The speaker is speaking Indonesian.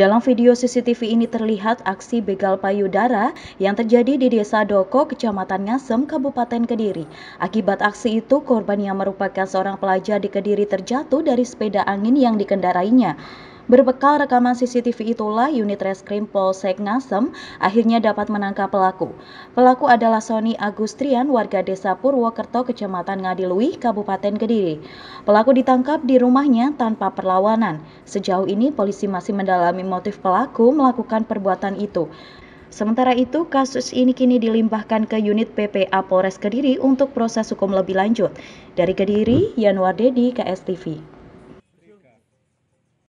Dalam video CCTV ini terlihat aksi begal payudara yang terjadi di Desa Doko, Kecamatan Ngasem, Kabupaten Kediri. Akibat aksi itu, korban yang merupakan seorang pelajar di Kediri terjatuh dari sepeda angin yang dikendarainya. Berbekal rekaman CCTV itulah unit reskrim Polsek Ngasem akhirnya dapat menangkap pelaku. Pelaku adalah Sony Agustrian warga desa Purwokerto kecamatan Ngadilui, Kabupaten Kediri. Pelaku ditangkap di rumahnya tanpa perlawanan. Sejauh ini polisi masih mendalami motif pelaku melakukan perbuatan itu. Sementara itu, kasus ini kini dilimpahkan ke unit PPA Polres Kediri untuk proses hukum lebih lanjut. Dari Kediri, Yanuar Dedi, KSTV.